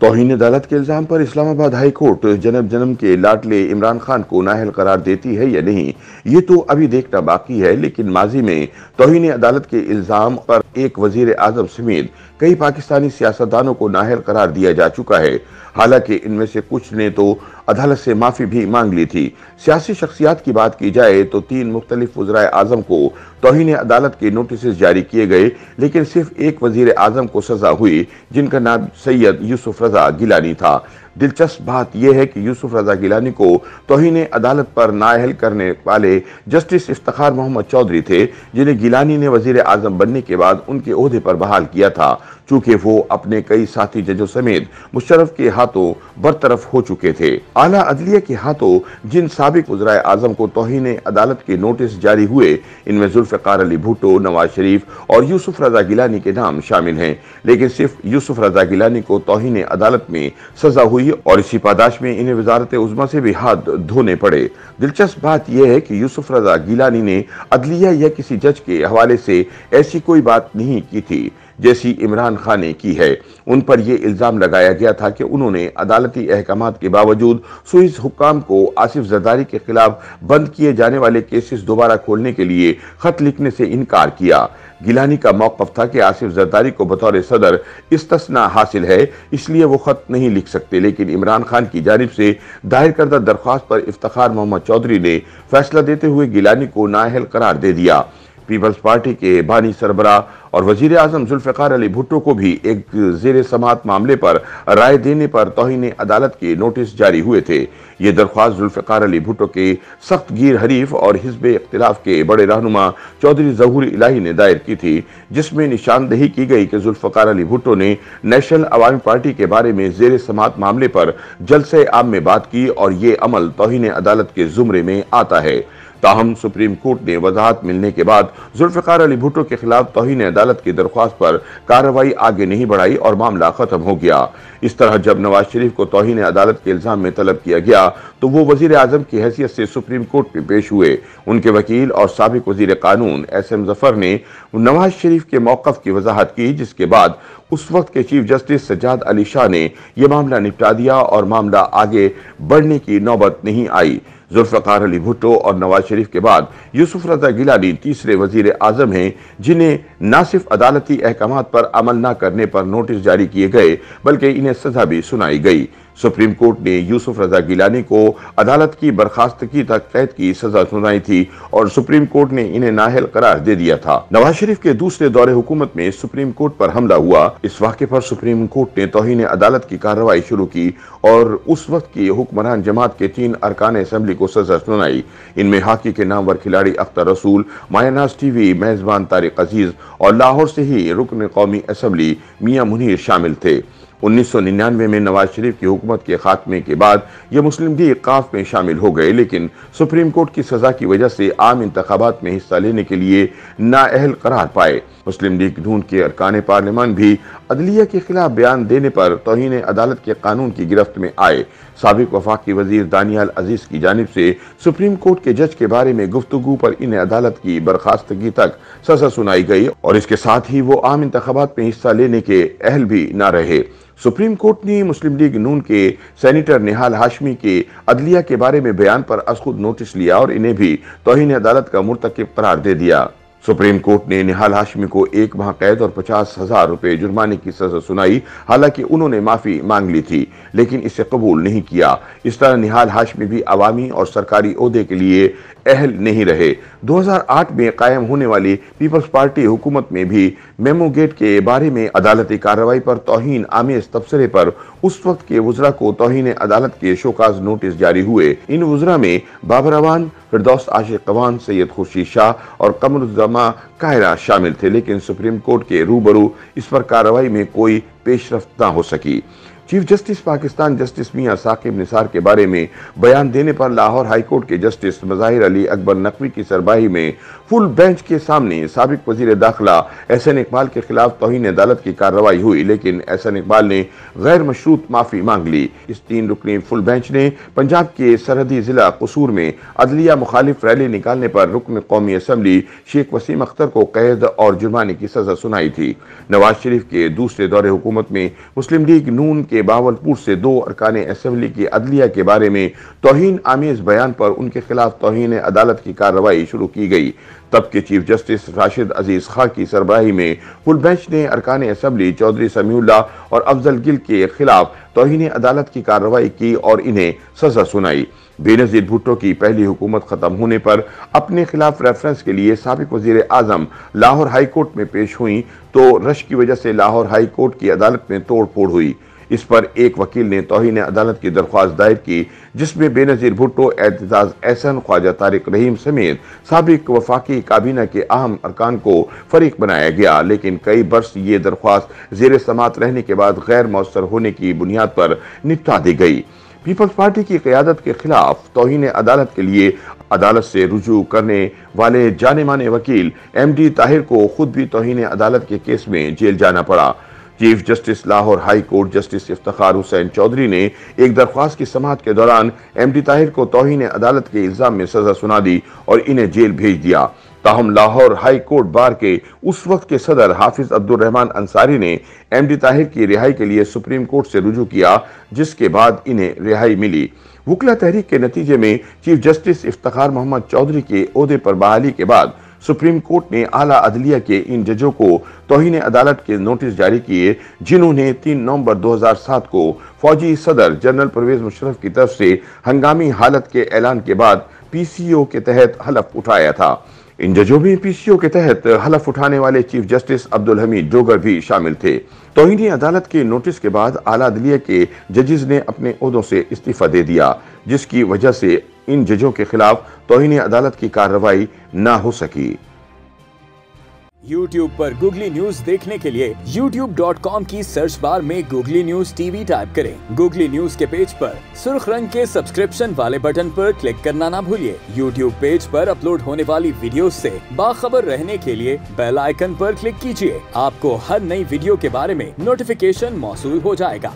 तोहन अदालत के इल्ज़ाम पर इस्लामाबाद हाई कोर्ट जन्म जन्म के लाडले इमरान खान को नाहल करार देती है या नहीं ये तो अभी देखना बाकी है लेकिन माजी में तोहन अदालत के इल्ज़ाम पर एक वजीर आजम समेत कई पाकिस्तानी सियासतदानों को नाहल करार दिया जा चुका है हालांकि इनमें से कुछ ने तो अदालत से माफी भी मांग ली थी सियासी शख्सियात की बात की जाए तो तीन मुख्तलिफ वजरा आजम को तोहन अदालत के नोटिस जारी किए गए लेकिन सिर्फ एक वजीर आजम को सजा हुई जिनका नाम सैयद यूसुफ रजा गिलानी था दिलचस्प बात यह है कि यूसुफ रजा गिलानी को तोहन अदालत पर नाअहल करने वाले जस्टिस इफ्तार मोहम्मद चौधरी थे जिन्हें गिलानी ने वजीर आजम बनने के बाद उनके अहदे पर बहाल किया था चूँकि वो अपने कई साथी जजों समेत मुशरफ के हाथों बरतरफ हो चुके थे आला अदलिया के हाथों जिन सबक वजरा आजम को तोहन अदालत के नोटिस जारी हुए इनमें जुल्फ़ार अली भुटो नवाज शरीफ और यूसुफ रजा गिलानी के नाम शामिल हैं लेकिन सिर्फ यूसुफ रजा गिलानी को तोहन अदालत में सजा हुई और इसी पादाश में इन्हें वजारत उजमा से भी हाथ धोने पड़े दिलचस्प बात यह है कि यूसुफ रजा गिलानी ने अदलिया या किसी जज के हवाले से ऐसी कोई बात नहीं की थी जैसी इमरान खान ने की है उन पर यह इल्ज़ाम लगाया गया था कि उन्होंने अदालती अहकाम के बावजूद सुइस हुकाम को आसिफ जदारी के खिलाफ बंद किए जाने वाले केसेस दोबारा खोलने के लिए खत लिखने से इनकार किया गिलानी का मौकफ था कि आसिफ जरदारी को बतौर सदर इस्तना हासिल है इसलिए वो खत नहीं लिख सकते लेकिन इमरान खान की जानब से दायर करदा दरख्वास्त पर इफ्तार मोहम्मद चौधरी ने फैसला देते हुए गिलानी को नाहल करार दे दिया पीपल्स पार्टी के बानी सरबरा और वजीर अजम जुल्फ़ार अली भुट्टो को भी एक जेर समात मामले पर राय देने पर तोहन अदालत के नोटिस जारी हुए थे ये दरख्वास्त जुल्फ़ार अली भुट्टो के सख्त गिर हरीफ और हिजब इख्तलाफ के बड़े रहनुमा चौधरी जहूर इलाही ने दायर की थी जिसमें निशानदेही की गई कि जुल्फ़ार अली भुट्टो ने नेशनल अवामी पार्टी के बारे में जेर समात मामले पर जलसे आम में बात की और ये अमल तोहन अदालत के जुमरे में आता है ताहम सुप्रीम कोर्ट ने वजाहत मिलने के बाद जुल्फ़ार अली भुट्टो के खिलाफ तोहन अदालत की दरख्वास्त पर कार्रवाई आगे नहीं बढ़ाई और मामला खत्म हो गया इस तरह जब नवाज शरीफ को तोहन अदालत के इल्ज़ाम में तलब किया गया तो वो वजीर अजम की हैसियत से सुप्रीम कोर्ट में पेश हुए उनके वकील और सबक वजीर कानून एस एम जफर ने नवाज शरीफ के मौक़ की वजाहत की जिसके बाद उस वक्त के चीफ जस्टिस सजाद अली शाह ने यह मामला निपटा दिया और मामला आगे बढ़ने की नौबत नहीं आई जुल्फ़ार अली भुट्टो और नवाज शरीफ के बाद यूसुफ रजा गिलानी तीसरे वजीर आजम हैं जिन्हें न सिर्फ अदालती अहकाम पर अमल न करने पर नोटिस जारी किए गए बल्कि इन्हें सजा भी सुनाई गई सुप्रीम कोर्ट ने यूसुफ रजा गिलानी को अदालत की बर्खास्तगी तक कैद की सजा सुनाई थी और सुप्रीम कोर्ट ने इन्हें नाहल करार दे दिया था नवाज शरीफ के दूसरे दौरे हुकूमत में सुप्रीम कोर्ट पर हमला हुआ इस वाक्य पर सुप्रीम कोर्ट ने तोहिन अदालत की कार्रवाई शुरू की और उस वक्त की हुक्मरान जमात के तीन अरकान असम्बली को सजा सुनाई इनमें हॉकी के नामवर खिलाड़ी अख्तर रसूल मायानाज टीवी मेजबान तारिक अजीज और लाहौर से ही रुकन कौमी असम्बली मियाँ मुनीर शामिल थे उन्नीस सौ निन्यानवे में नवाज शरीफ की हुकूमत के खात्मे के बाद ये मुस्लिम लीग काफ में शामिल हो गए लेकिन सुप्रीम कोर्ट की सज़ा की वजह से आम इंतबात में हिस्सा लेने के लिए नाअहल करार पाए मुस्लिम लीग ढूंढ के अरकान पार्लियामान भी अदलिया के खिलाफ बयान देने पर तोहन अदालत के कानून की गिरफ्त में आए सबक वफाकी वजीर दानियाल अजीज़ की जानब से सुप्रीम कोर्ट के जज के बारे में गुफ्तु पर इन्हें अदालत की बर्खास्तगी तक सजा सुनाई गई और इसके साथ ही वो आम इंतबात में हिस्सा लेने के अहल भी न रहे सुप्रीम कोर्ट ने मुस्लिम लीग नून के सेनेटर निहाल हाशमी के अदलिया के बारे में बयान पर अस खुद नोटिस लिया और इन्हें भी तोहिन अदालत का मुरतकब करार दे दिया सुप्रीम कोर्ट ने निहाल हाशमी को एक माह कैद और पचास हजार रुपए जुर्माने की सजा सुनाई हालांकि उन्होंने माफी मांग ली थी लेकिन इसे कबूल नहीं किया इस तरह निहाल हाशमी भी अवामी और सरकारी अहदे के लिए अहल नहीं रहे 2008 में कायम होने वाली पीपल्स पार्टी हुकूमत में भी मेमो गेट के बारे में अदालती कार्रवाई पर तोहन आमेज तबसरे पर उस वक्त के वजरा को तोहन अदालत के शोकाज नोटिस जारी हुए इन वजरा में बाबरावान फिरदौस आशिक कवान सैयद खुर्शीद शाह और कमरुजम रहनुमा कायरा शामिल थे लेकिन सुप्रीम कोर्ट के रूबरू इस पर कार्रवाई में कोई पेशरफ ना हो सकी चीफ जस्टिस पाकिस्तान जस्टिस मियाँ साकिब निसार के बारे में बयान देने पर लाहौर हाईकोर्ट के जस्टिस मज़ाहिर अली अकबर नकवी की सरबाही में फुल बेंच के सामने सबक वजीर दाखिला एहसन इकबाल के खिलाफ तोहन अदालत की कार्रवाई हुई लेकिन एहसन इकबाल ने गैर मशरूत माफ़ी मांग ली इस तीन रुकनी फुल बेंच ने पंजाब के सरहदी ज़िला कसूर में अदलिया मुखालिफ रैली निकालने पर रुकन कौमी असम्बली शेख वसीम अख्तर को कैद और जुर्माने की सजा सुनाई थी नवाज शरीफ के दूसरे दौरे हुकूमत में मुस्लिम लीग नून के के बावलपुर से दो अरकान असम्बली की अदलिया के बारे में तोहन आमेज बयान पर उनके खिलाफ तोहन अदालत की कार्रवाई शुरू की गई तब के चीफ जस्टिस राशिद अजीज खां की सरबराही में फुल बेंच ने अरकान असम्बली चौधरी समीउल्ला और अफजल गिल के खिलाफ तोहन अदालत की कार्रवाई की और इन्हें सजा सुनाई बेनजीर भुट्टो की पहली हुकूमत ख़त्म होने पर अपने खिलाफ रेफरेंस के लिए सबक वजीर आजम लाहौर हाईकोर्ट में पेश हुई तो रश की वजह से लाहौर हाईकोर्ट की अदालत में तोड़फोड़ हुई इस पर एक वकील ने तोहन अदालत की दरख्वास्त दायर की जिसमें बेनज़ीर भुट्टो एतजाज़ एहसन ख्वाजा तारिक रहीम समेत सबक वफाकी काबीना के अहम अरकान को फरीक बनाया गया लेकिन कई बरस ये दरख्वास्त जेर समात रहने के बाद गैर मौसर होने की बुनियाद पर निपटा दी गई पीपल्स पार्टी की क्यादत के खिलाफ तोहन अदालत के लिए अदालत से रुजू करने वाले जाने माने वकील एम डी ताहिर को खुद भी तोहन अदालत के केस में जेल जाना पड़ा chief justice Lahore high court justice Iftikhar Hussain Chaudhry ने एक दरख्वास्त की समात के दौरान एम डी ताहिर को तोहन अदालत के इल्ज़ाम में सजा सुना दी और इन्हें जेल भेज दिया ताहम लाहौर हाई कोर्ट बार के उस वक्त के सदर हाफिज अब्दुलरहमान अंसारी ने एम डी ताहिर की रिहाई के लिए सुप्रीम कोर्ट से रुजू किया जिसके बाद इन्हें रिहाई मिली वकला तहरीक के नतीजे में चीफ जस्टिस इफ्तार मोहम्मद चौधरी के अहदे पर बहाली के बाद सुप्रीम कोर्ट ने आला अदलिया के इन जजों को तोहन अदालत के नोटिस जारी किए जिन्होंने 3 नवंबर 2007 को फौजी सदर जनरल परवेज मुशरफ की तरफ से हंगामी हालत के ऐलान के बाद पीसीओ के तहत हलफ उठाया था इन जजों में पीसीओ के तहत हलफ उठाने वाले चीफ जस्टिस अब्दुल हमीद जोगर भी शामिल थे तोहिनी अदालत के नोटिस के बाद आला दलिया के जजेज ने अपने से इस्तीफा दे दिया जिसकी वजह से इन जजों के खिलाफ तोहनी अदालत की कार्रवाई न हो सकी YouTube पर Google News देखने के लिए YouTube.com की सर्च बार में Google News TV टाइप करें। Google News के पेज पर सुर्ख रंग के सब्सक्रिप्शन वाले बटन पर क्लिक करना ना भूलिए YouTube पेज पर अपलोड होने वाली वीडियो से बाखबर रहने के लिए बेल आइकन पर क्लिक कीजिए आपको हर नई वीडियो के बारे में नोटिफिकेशन मौसू हो जाएगा